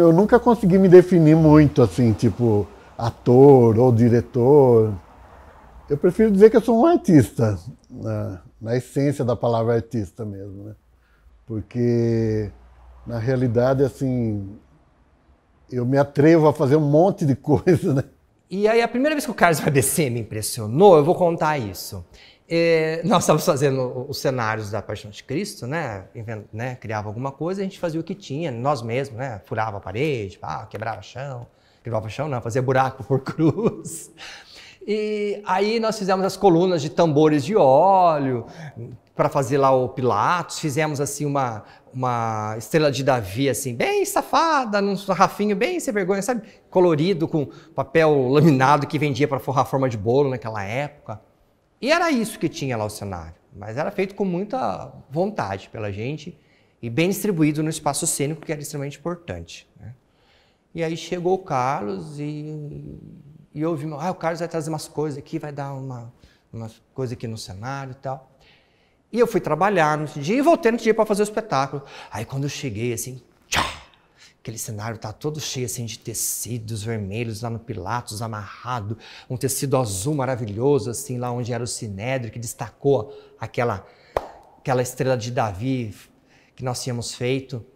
eu nunca consegui me definir muito assim, tipo ator ou diretor. Eu prefiro dizer que eu sou um artista, na, né? na essência da palavra artista mesmo, né? Porque na realidade, assim, eu me atrevo a fazer um monte de coisa, né? E aí a primeira vez que o Carlos descer me impressionou, eu vou contar isso. É, nós estávamos fazendo os cenários da Paixão de Cristo, né? né? Criava alguma coisa, a gente fazia o que tinha, nós mesmos, né? Furava a parede, pá, quebrava chão, quebrava chão não, fazia buraco por cruz. E aí nós fizemos as colunas de tambores de óleo para fazer lá o Pilatos, fizemos assim uma, uma estrela de Davi assim, bem safada, num rafinho bem sem vergonha, sabe? Colorido com papel laminado que vendia para forrar forma de bolo naquela época. E era isso que tinha lá o cenário, mas era feito com muita vontade pela gente e bem distribuído no espaço cênico, que era extremamente importante. Né? E aí chegou o Carlos e, e eu ah, o Carlos vai trazer umas coisas aqui, vai dar uma, uma coisa aqui no cenário e tal. E eu fui trabalhar no dia e voltei no dia para fazer o espetáculo. Aí quando eu cheguei, assim, tchau! Aquele cenário tá todo cheio assim de tecidos vermelhos lá no Pilatos, amarrado, um tecido azul maravilhoso assim lá onde era o sinédrio que destacou aquela aquela estrela de Davi que nós tínhamos feito.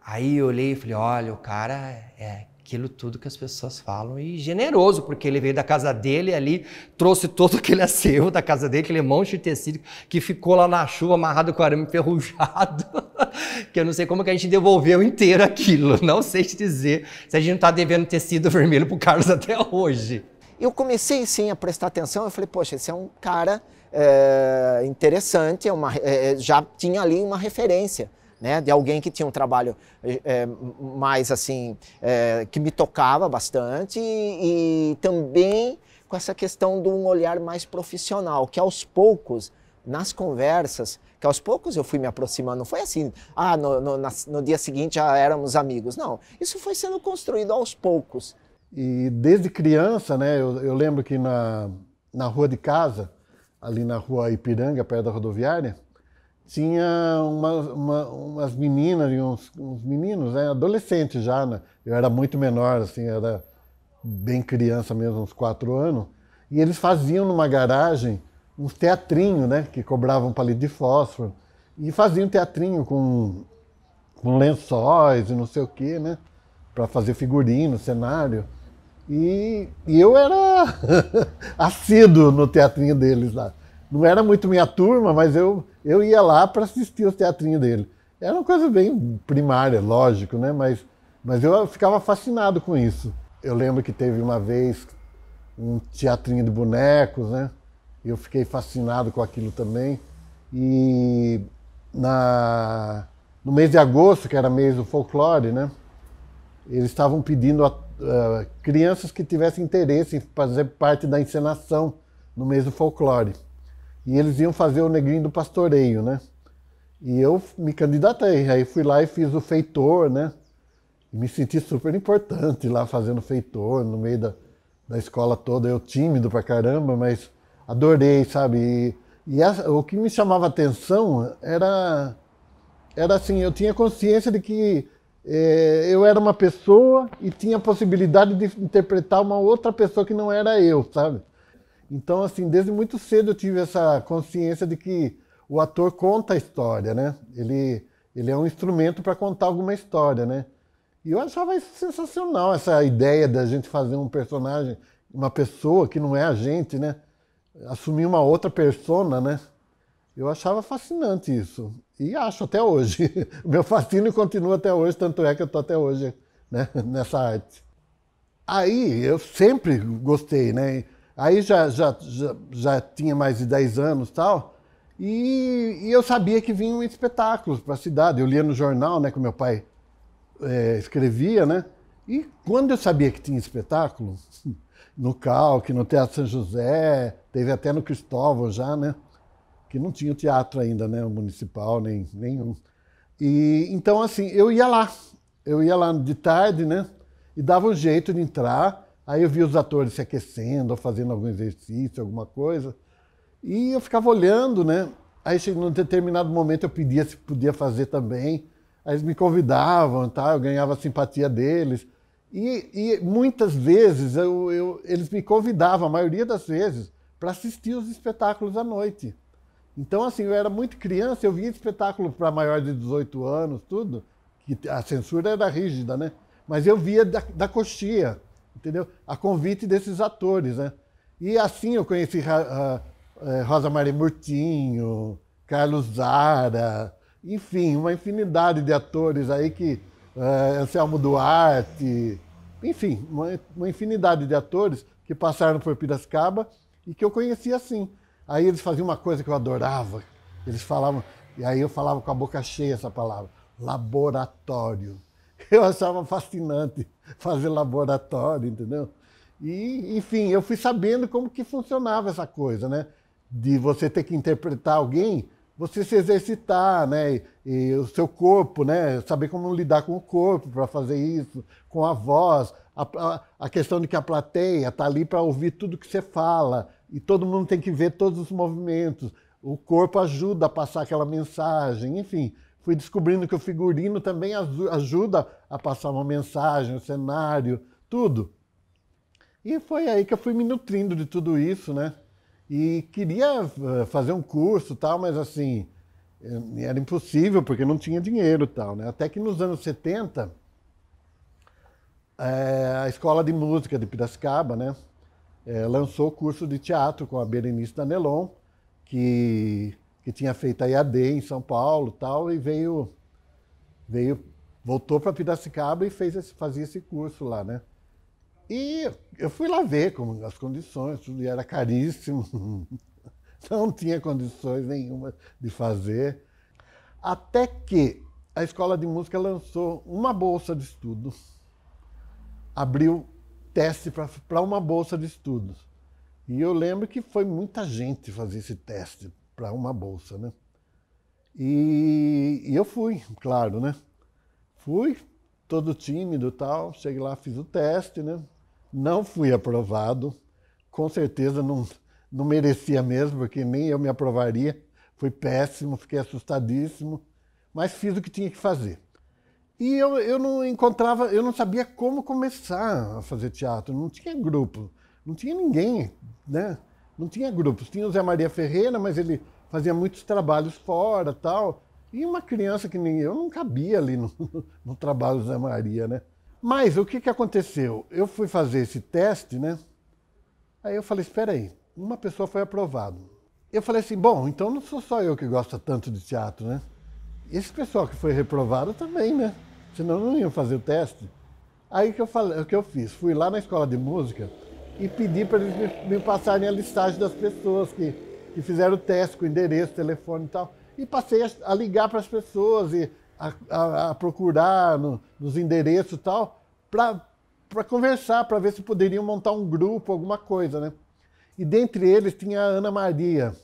Aí eu olhei e falei: "Olha, o cara é aquilo tudo que as pessoas falam e generoso, porque ele veio da casa dele ali, trouxe todo aquele acervo da casa dele, aquele monte de tecido que ficou lá na chuva amarrado com arame enferrujado, que eu não sei como que a gente devolveu inteiro aquilo, não sei te dizer se a gente não está devendo tecido vermelho para o Carlos até hoje. Eu comecei sim a prestar atenção, eu falei, poxa, esse é um cara é, interessante, é uma, é, já tinha ali uma referência né, de alguém que tinha um trabalho é, mais assim, é, que me tocava bastante e, e também com essa questão de um olhar mais profissional, que aos poucos, nas conversas, que aos poucos eu fui me aproximando, não foi assim, ah, no, no, na, no dia seguinte já éramos amigos, não, isso foi sendo construído aos poucos. E desde criança, né, eu, eu lembro que na, na rua de casa, ali na rua Ipiranga, perto da rodoviária, tinha uma, uma, umas meninas e uns, uns meninos, né, adolescentes já, né? eu era muito menor, assim, era bem criança mesmo, uns quatro anos, e eles faziam numa garagem uns teatrinho, né, que cobravam palito de fósforo, e faziam teatrinho com, com lençóis e não sei o quê, né, para fazer figurino, cenário. E, e eu era assíduo no teatrinho deles lá não era muito minha turma, mas eu, eu ia lá para assistir os teatrinho dele. Era uma coisa bem primária, lógico, né? Mas, mas eu ficava fascinado com isso. Eu lembro que teve uma vez um teatrinho de bonecos, né? Eu fiquei fascinado com aquilo também. E na, no mês de agosto, que era mês do folclore, né? Eles estavam pedindo a, a crianças que tivessem interesse em fazer parte da encenação no mês do folclore. E eles iam fazer o negrinho do pastoreio, né? E eu me candidatei. Aí fui lá e fiz o feitor, né? E me senti super importante lá fazendo feitor no meio da, da escola toda. Eu tímido pra caramba, mas adorei, sabe? E, e a, o que me chamava atenção era, era assim: eu tinha consciência de que é, eu era uma pessoa e tinha a possibilidade de interpretar uma outra pessoa que não era eu, sabe? Então, assim, desde muito cedo eu tive essa consciência de que o ator conta a história, né? Ele, ele é um instrumento para contar alguma história, né? E eu achava isso sensacional, essa ideia da gente fazer um personagem, uma pessoa que não é a gente, né? Assumir uma outra persona, né? Eu achava fascinante isso. E acho até hoje. O meu fascínio continua até hoje, tanto é que eu estou até hoje né? nessa arte. Aí eu sempre gostei, né? Aí já, já, já, já tinha mais de 10 anos tal, e, e eu sabia que vinham espetáculos para a cidade. Eu lia no jornal, né, que meu pai é, escrevia, né? E quando eu sabia que tinha espetáculo, no Calque, no Teatro São José, teve até no Cristóvão já, né? Que não tinha teatro ainda, né? municipal, nem nenhum. E então assim, eu ia lá. Eu ia lá de tarde, né? E dava um jeito de entrar Aí eu vi os atores se aquecendo, fazendo algum exercício, alguma coisa. E eu ficava olhando, né? Aí, num determinado momento, eu pedia se podia fazer também. Aí eles me convidavam, tá? eu ganhava a simpatia deles. E, e muitas vezes eu, eu, eles me convidavam, a maioria das vezes, para assistir os espetáculos à noite. Então, assim, eu era muito criança, eu via espetáculo para maior de 18 anos, tudo, que a censura era rígida, né? Mas eu via da, da coxia entendeu? A convite desses atores, né? E assim eu conheci é, Rosa Maria Murtinho, Carlos Zara, enfim, uma infinidade de atores aí que uh, Anselmo Duarte, enfim, uma, uma, infinidade de atores que passaram por Piracicaba e que eu conheci assim. Aí eles faziam uma coisa que eu adorava. Eles falavam, e aí eu falava com a boca cheia essa palavra, laboratório. Eu achava fascinante fazer laboratório, entendeu? E, enfim, eu fui sabendo como que funcionava essa coisa, né? De você ter que interpretar alguém, você se exercitar, né? E o seu corpo, né? Saber como lidar com o corpo para fazer isso, com a voz, a, a, questão de que a plateia está ali para ouvir tudo que você fala e todo mundo tem que ver todos os movimentos. O corpo ajuda a passar aquela mensagem, enfim fui descobrindo que o figurino também ajuda a passar uma mensagem, o um cenário, tudo. E foi aí que eu fui me nutrindo de tudo isso, né? E queria eh, fazer um curso tal, mas assim, eh, era impossível porque não tinha dinheiro tal, né? Até que nos anos 70, é, eh, a Escola de Música de Piracicaba, né? É, lançou o curso de teatro com a Berenice Danelon, que que tinha feito a IAD em São Paulo tal, e veio, veio voltou para Piracicaba e fez esse, fazia esse curso lá, né? E eu fui lá ver como as condições, tudo e era caríssimo. Não tinha condições nenhuma de fazer. Até que a escola de música lançou uma bolsa de estudos. Abriu teste para uma bolsa de estudos. E eu lembro que foi muita gente fazer esse teste para uma bolsa, né? E, e, eu fui, claro, né? Fui, todo tímido tal, cheguei lá, fiz o teste, né? Não fui aprovado, com certeza não, não merecia mesmo, porque nem eu me aprovaria. Fui péssimo, fiquei assustadíssimo, mas fiz o que tinha que fazer. E eu, eu não encontrava, eu não sabia como começar a fazer teatro, não tinha grupo, não tinha ninguém, né? não tinha grupos. Tinha o Zé Maria Ferreira, mas ele fazia muitos trabalhos fora tal. E uma criança que nem eu não cabia ali no, no trabalho do Zé Maria, né? Mas o que, que aconteceu? Eu fui fazer esse teste, né? Aí eu falei, espera aí, uma pessoa foi aprovada. Eu falei assim, bom, então não sou só eu que gosta tanto de teatro, né? Esse pessoal que foi reprovado também, né? Senão não iam fazer o teste. Aí que eu falei, o que eu fiz? Fui lá na escola de música e pedi para eles me, me, passarem a listagem das pessoas que, que fizeram o teste com endereço, telefone e tal. E passei a, a ligar para as pessoas e a, a, a procurar no, nos endereços e tal, para conversar, para ver se poderiam montar um grupo, alguma coisa, né? E dentre eles tinha a Ana Maria.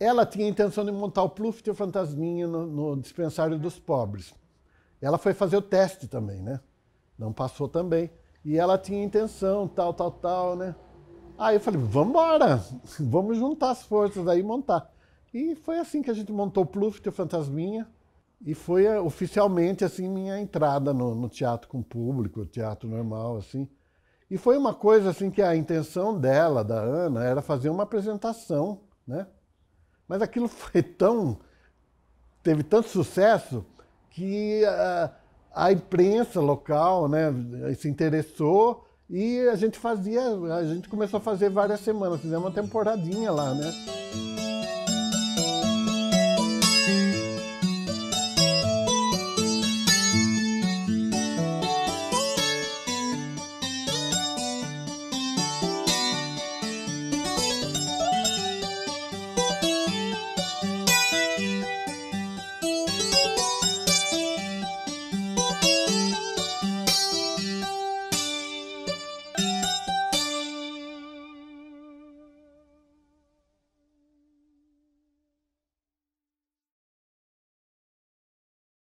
Ela tinha a intenção de montar o Pluft e o Fantasminha no, no dispensário dos pobres. Ela foi fazer o teste também, né? Não passou também. E ela tinha intenção, tal, tal, tal, né? Aí eu falei, vamos embora, vamos juntar as forças aí e montar. E foi assim que a gente montou o Pluft a o Fantasminha. E foi eh, oficialmente assim minha entrada no, no teatro com público, teatro normal, assim. E foi uma coisa assim que a intenção dela, da Ana, era fazer uma apresentação, né? Mas aquilo foi tão teve tanto sucesso que uh, a imprensa local né, se interessou e a gente fazia, a gente começou a fazer várias semanas, fizemos uma temporadinha lá, né?